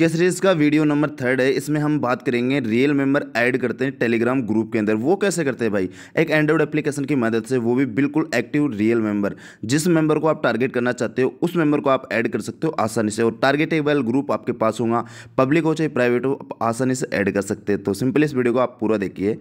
ये सीरीज़ का video number third है इसमें हम बात करेंगे रियल मेंबर ऐड करते हैं टेलीग्राम ग्रुप के अंदर वो कैसे करते हैं भाई एक एंड्रॉइड एप्लीकेशन की मदद से वो भी बिल्कुल एक्टिव रियल मेंबर जिस मेंबर को आप टारगेट करना चाहते हो उस मेंबर को आप ऐड कर सकते हो आसानी से और टारगेटेबल ग्रुप आपके पास होगा पब्लिक हो चाहे प्राइवेट हो आप आसानी से ऐड कर सकते हैं तो सिंपल इस वीडियो को आप पूरा देखिए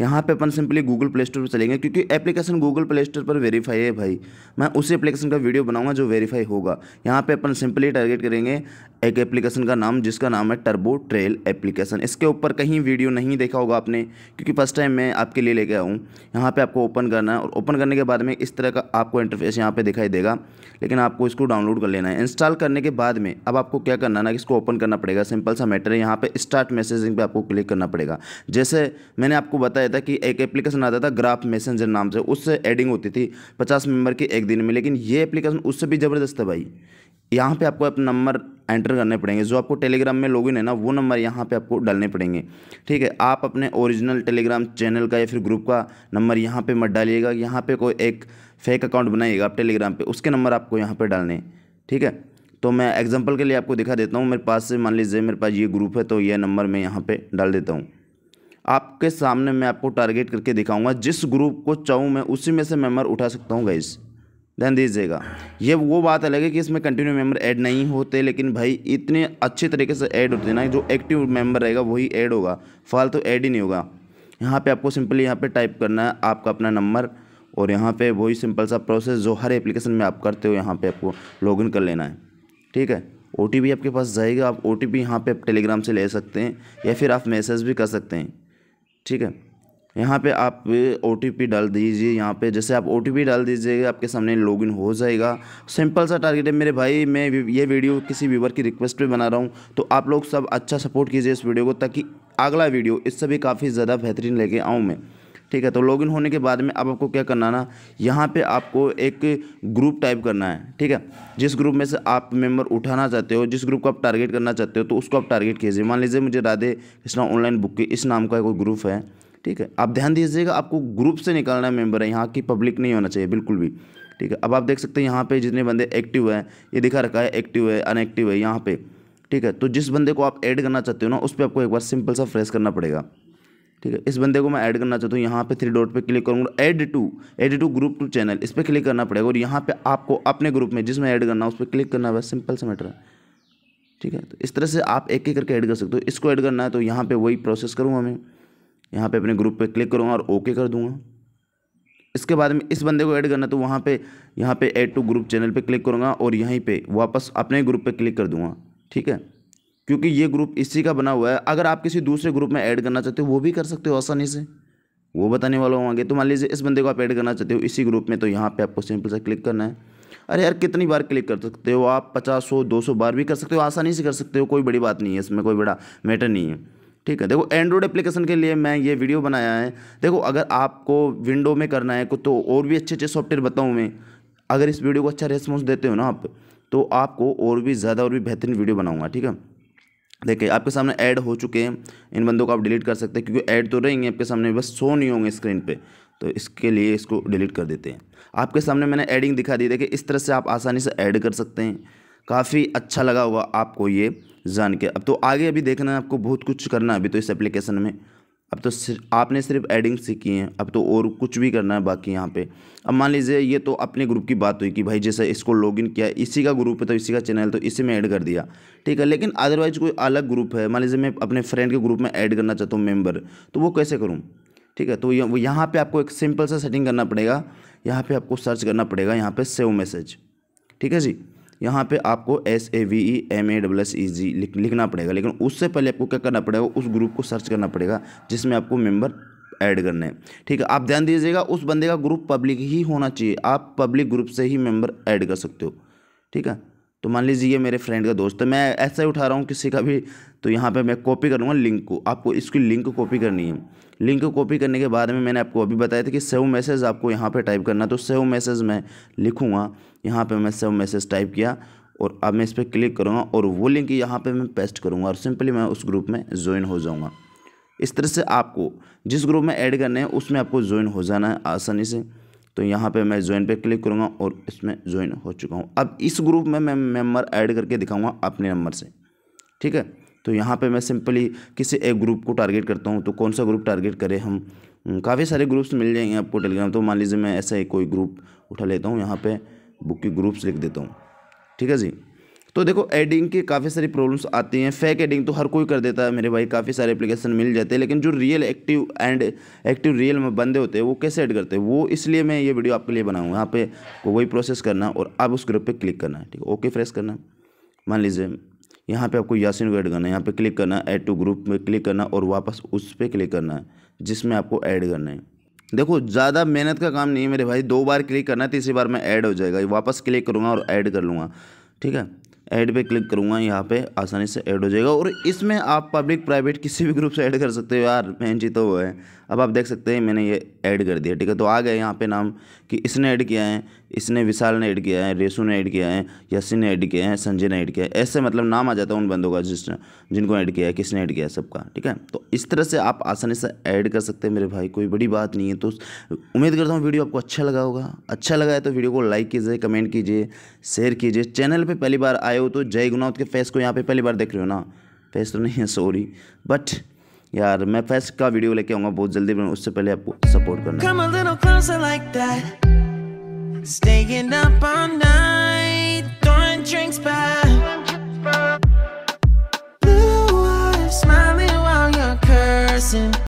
यहाँ पे अपन सिंपली गूगल प्ले स्टोर पर चलेंगे क्योंकि एप्लीकेशन गूगल प्ले स्टोर पर वेरीफाई है भाई मैं उसी एप्लीकेशन का वीडियो बनाऊंगा जो वेरीफाई होगा यहाँ पे अपन सिंपली टारगेट करेंगे एक एप्लीकेशन का नाम जिसका नाम है टर्बो ट्रेल एप्लीकेशन इसके ऊपर कहीं वीडियो नहीं देखा होगा आपने क्योंकि फर्स्ट टाइम मैं आपके लिए लेके आऊँ यहाँ पर आपको ओपन करना है और ओपन करने के बाद में इस तरह का आपको इंटरफेस यहाँ पर दिखाई देगा लेकिन आपको इसको डाउनलोड कर लेना है इंस्टॉल करने के बाद में अब आपको क्या करना ना इसको ओपन करना पड़ेगा सिंपल सा मैटर है यहाँ पर स्टार्ट मैसेजिंग पर आपको क्लिक करना पड़ेगा जैसे मैंने आपको बताया था कि एक एप्लीकेशन आता था ग्राफ मैसेंजर नाम से उससे एडिंग होती थी पचास मेंबर की एक दिन में लेकिन ये एप्लीकेशन उससे भी ज़बरदस्त है भाई यहाँ पे आपको अपना नंबर एंटर करने पड़ेंगे जो आपको टेलीग्राम में लॉगिन है ना वो नंबर यहाँ पे आपको डालने पड़ेंगे ठीक है आप अपने ओरिजिनल टेलीग्राम चैनल का या फिर ग्रुप का नंबर यहाँ पे मत डालिएगा यहाँ पे कोई एक फेक अकाउंट बनाइएगा आप टेलीग्राम पे उसके नंबर आपको यहाँ पे डालने ठीक है तो मैं एग्जाम्पल के लिए आपको दिखा देता हूँ मेरे पास से मान लीजिए मेरे पास ये ग्रुप है तो यह नंबर मैं यहाँ पर डाल देता हूँ आपके सामने मैं आपको टारगेट करके दिखाऊंगा जिस ग्रुप को चाहूँ मैं उसी में से मेम्बर उठा सकता हूँ गाइज़ ध्यान दीजिएगा ये वो बात अलग है कि इसमें कंटिन्यू मेंबर ऐड नहीं होते लेकिन भाई इतने अच्छे तरीके से ऐड होते हैं ना जो एक्टिव मेंबर रहेगा वही ऐड होगा फालतू तो ऐड ही नहीं होगा यहाँ पे आपको सिंपली यहाँ पे टाइप करना है आपका अपना नंबर और यहाँ पे वही सिंपल सा प्रोसेस जो हर एप्लीकेशन में आप करते हो यहाँ पे आपको लॉगिन कर लेना है ठीक है ओ आपके पास जाएगा आप ओ टी पी यहाँ पर टेलीग्राम से ले सकते हैं या फिर आप मैसेज भी कर सकते हैं ठीक है यहाँ पे आप ओ डाल दीजिए यहाँ पे जैसे आप ओ डाल दीजिएगा आपके सामने लॉगिन हो जाएगा सिंपल सा टारगेट है मेरे भाई मैं ये वीडियो किसी व्यूवर की रिक्वेस्ट पे बना रहा हूँ तो आप लोग सब अच्छा सपोर्ट कीजिए इस वीडियो को ताकि अगला वीडियो इससे भी काफ़ी ज़्यादा बेहतरीन लेके आऊँ मैं ठीक है तो लॉगिन होने के बाद में अब आपको क्या करना ना यहाँ पे आपको एक ग्रुप टाइप करना है ठीक है जिस ग्रुप में से आप मेंबर उठाना चाहते हो जिस ग्रुप को आप टारगेट करना चाहते हो तो उसको आप टारगेट कीजिए मान लीजिए मुझे राधे कृष्णा ऑनलाइन बुक की इस नाम का कोई ग्रुप है ठीक है आप ध्यान दीजिएगा आपको ग्रुप से निकालना मेम्बर है यहाँ की पब्लिक नहीं होना चाहिए बिल्कुल भी ठीक है अब आप देख सकते हैं यहाँ पे जितने बंदे एक्टिव हैं ये दिखा रखा है एक्टिव है अनएक्टिव है यहाँ पे ठीक है तो जिस बंदे को आप ऐड करना चाहते हो ना उस पर आपको एक बार सिंपल सा फ्रेश करना पड़ेगा ठीक है इस बंदे को मैं ऐड करना चाहता हूँ यहाँ पे थ्री डॉट पे क्लिक करूँगा add to add to group to channel इस पर क्लिक करना पड़ेगा और यहाँ पे आपको अपने ग्रुप में जिसमें ऐड करना है उस पर क्लिक करना है सिंपल से मैटर है ठीक है तो इस तरह से आप एक एक करके ऐड कर सकते हो इसको ऐड करना है तो यहाँ पर वही प्रोसेस करूँगा मैं यहाँ पर अपने ग्रुप पर क्लिक करूँगा और ओके कर दूँगा इसके बाद में इस बंदे को ऐड करना तो वहाँ पर यहाँ पर ऐड टू ग्रुप चैनल पर क्लिक करूँगा और यहीं पर वापस अपने ग्रुप पर क्लिक कर दूँगा ठीक है क्योंकि ये ग्रुप इसी का बना हुआ है अगर आप किसी दूसरे ग्रुप में ऐड करना चाहते हो वो भी कर सकते हो आसानी से वो बताने वाला हूँ आगे तो मान लीजिए इस बंदे को आप ऐड करना चाहते हो इसी ग्रुप में तो यहाँ पे आपको सिंपल सा क्लिक करना है अरे यार कितनी बार क्लिक कर सकते हो आप पचास सौ दो सौ बार भी कर सकते हो आसानी से कर सकते हो कोई बड़ी बात नहीं है इसमें कोई बड़ा मैटर नहीं है ठीक है देखो एंड्रॉयड एप्लीकेशन के लिए मैं ये वीडियो बनाया है देखो अगर आपको विंडो में करना है कुछ तो और भी अच्छे अच्छे सॉफ्टवेयर बताऊँ मैं अगर इस वीडियो को अच्छा रेस्पॉन्स देते हो ना आप तो आपको और भी ज़्यादा और भी बेहतरीन वीडियो बनाऊँगा ठीक है देखिए आपके सामने ऐड हो चुके हैं इन बंदों को आप डिलीट कर सकते हैं क्योंकि ऐड तो रहेंगे आपके सामने बस शो नहीं होंगे स्क्रीन पे तो इसके लिए इसको डिलीट कर देते हैं आपके सामने मैंने एडिंग दिखा दी देखिए इस तरह से आप आसानी से ऐड कर सकते हैं काफ़ी अच्छा लगा होगा आपको ये जान के अब तो आगे अभी देखना है आपको बहुत कुछ करना है अभी तो इस एप्लीकेशन में अब तो सिर्फ आपने सिर्फ एडिंग सीखी हैं अब तो और कुछ भी करना है बाकी यहाँ पे अब मान लीजिए ये तो अपने ग्रुप की बात हुई कि भाई जैसे इसको लॉगिन किया इसी का ग्रुप है तो इसी का चैनल तो इसी में ऐड कर दिया ठीक है लेकिन अदरवाइज कोई अलग ग्रुप है मान लीजिए मैं अपने फ्रेंड के ग्रुप में ऐड करना चाहता हूँ मेम्बर तो वो कैसे करूँ ठीक है तो वो यहाँ पर आपको एक सिंपल सा सेटिंग करना पड़ेगा यहाँ पर आपको सर्च करना पड़ेगा यहाँ पर सेव मैसेज ठीक है जी यहाँ पे आपको S A V E M A W S E G लिखना पड़ेगा लेकिन उससे पहले आपको क्या करना पड़ेगा उस ग्रुप को सर्च करना पड़ेगा जिसमें आपको मेंबर ऐड करने हैं ठीक है आप ध्यान दीजिएगा उस बंदे का ग्रुप पब्लिक ही होना चाहिए आप पब्लिक ग्रुप से ही मेंबर ऐड कर सकते हो ठीक है तो मान लीजिए ये मेरे फ्रेंड का दोस्त है मैं ऐसा ही उठा रहा हूँ किसी का भी तो यहाँ पे मैं कॉपी करूँगा लिंक को आपको इसकी लिंक कॉपी करनी है लिंक को कॉपी करने के बारे में मैंने आपको अभी बताया था कि सेव मैसेज आपको यहाँ पे टाइप करना तो सेव मैसेज मैं लिखूँगा यहाँ पर मैं सेव मैसेज टाइप किया और अब मैं इस पर क्लिक करूँगा और वो लिंक यहाँ पर मैं पेस्ट करूँगा और सिंपली मैं उस ग्रुप में ज्वाइन हो जाऊँगा इस तरह से आपको जिस ग्रुप में ऐड करना है उसमें आपको ज्वाइन हो जाना है आसानी से तो यहाँ पे मैं ज्वाइन पे क्लिक करूँगा और इसमें ज्वाइन हो चुका हूँ अब इस ग्रुप में मैं मेम्बर ऐड करके दिखाऊँगा अपने नंबर से ठीक है तो यहाँ पे मैं सिंपली किसी एक ग्रुप को टारगेट करता हूँ तो कौन सा ग्रुप टारगेट करें हम हम्म, काफ़ी सारे ग्रुप्स मिल जाएंगे आपको टेलीग्राम तो मान लीजिए मैं ऐसा ही कोई ग्रुप उठा लेता हूँ यहाँ पर बुक की ग्रुप्स लिख देता हूँ ठीक है जी तो देखो एडिंग के काफ़ी सारी प्रॉब्लम्स आती हैं फेक एडिंग तो हर कोई कर देता है मेरे भाई काफ़ी सारे एप्लीकेशन मिल जाते हैं लेकिन जो real active and active real में बंदे होते हैं वो कैसे ऐड करते हैं वो इसलिए मैं ये वीडियो आपके लिए बनाऊँ यहाँ पे को वही प्रोसेस करना और आप उस ग्रुप पर क्लिक करना ठीक है ओके फ्रेश करना मान लीजिए यहाँ पर आपको यासिन को ऐड करना है यहाँ पर क्लिक करना ऐड टू ग्रुप में क्लिक करना और वापस उस पर क्लिक करना है जिसमें आपको ऐड करना है देखो ज़्यादा मेहनत का काम नहीं है मेरे भाई दो बार क्लिक करना है तीसरी तो बार मैं ऐड हो जाएगा वापस क्लिक करूँगा और ऐड कर लूँगा ठीक है ऐड पे क्लिक करूँगा यहाँ पे आसानी से ऐड हो जाएगा और इसमें आप पब्लिक प्राइवेट किसी भी ग्रुप से ऐड कर सकते हो यार मेन चीज तो वो है अब आप देख सकते हैं मैंने ये ऐड कर दिया ठीक है तो आ गया यहाँ पे नाम कि इसने ऐड किया है इसने विशाल ने ऐड किया है रेशू ने ऐड किया है यसिन ने ऐड किया है संजय ने ऐड किया है ऐसे मतलब नाम आ जाता है उन बंदों का जिसने जिनको ऐड किया है किसने ऐड किया है सबका ठीक है तो इस तरह से आप आसानी से ऐड कर सकते हैं मेरे भाई कोई बड़ी बात नहीं है तो उम्मीद करता हूँ वीडियो आपको अच्छा लगा होगा अच्छा लगा है तो वीडियो को लाइक कीजिए कमेंट कीजिए शेयर कीजिए चैनल पर पहली बार आए हो तो जय गुनाथ के फेस को यहाँ पर पहली बार देख रहे हो ना फेस तो नहीं है सॉरी बट यार मैं फेस का वीडियो लेके आऊँगा बहुत जल्दी उससे पहले आपको सपोर्ट करना Staying up all night, throwing drinks back. Blue eyes, smiling while you're cursing.